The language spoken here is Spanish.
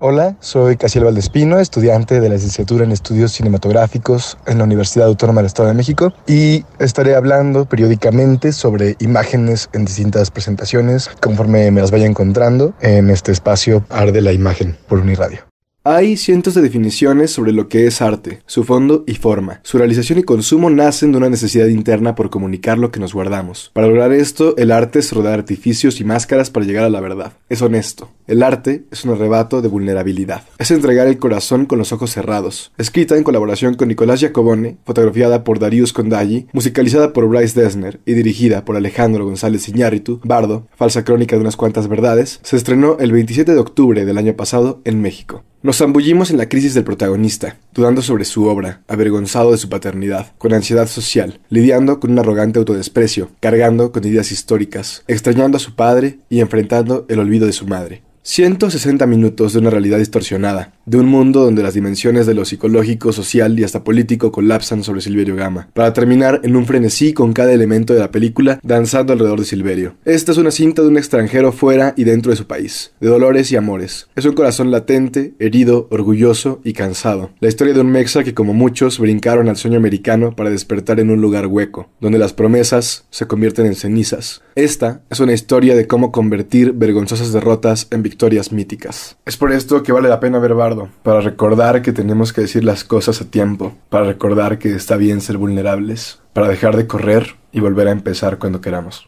Hola, soy Casiel Valdespino, estudiante de la licenciatura en estudios cinematográficos en la Universidad Autónoma del Estado de México y estaré hablando periódicamente sobre imágenes en distintas presentaciones conforme me las vaya encontrando en este espacio Arde la Imagen por Uniradio. Hay cientos de definiciones sobre lo que es arte, su fondo y forma. Su realización y consumo nacen de una necesidad interna por comunicar lo que nos guardamos. Para lograr esto, el arte es rodar artificios y máscaras para llegar a la verdad. Es honesto. El arte es un arrebato de vulnerabilidad. Es entregar el corazón con los ojos cerrados. Escrita en colaboración con Nicolás Giacobone, fotografiada por Darius Condalli, musicalizada por Bryce Dessner y dirigida por Alejandro González Iñárritu, Bardo, falsa crónica de unas cuantas verdades, se estrenó el 27 de octubre del año pasado en México. Nos zambullimos en la crisis del protagonista, dudando sobre su obra, avergonzado de su paternidad, con ansiedad social, lidiando con un arrogante autodesprecio, cargando con ideas históricas, extrañando a su padre y enfrentando el olvido de su madre. 160 minutos de una realidad distorsionada, de un mundo donde las dimensiones de lo psicológico, social y hasta político colapsan sobre Silverio Gama, para terminar en un frenesí con cada elemento de la película danzando alrededor de Silverio. Esta es una cinta de un extranjero fuera y dentro de su país, de dolores y amores. Es un corazón latente, herido, orgulloso y cansado. La historia de un mexa que como muchos brincaron al sueño americano para despertar en un lugar hueco, donde las promesas se convierten en cenizas. Esta es una historia de cómo convertir vergonzosas derrotas en victorias míticas. Es por esto que vale la pena ver Bardo para recordar que tenemos que decir las cosas a tiempo, para recordar que está bien ser vulnerables, para dejar de correr y volver a empezar cuando queramos.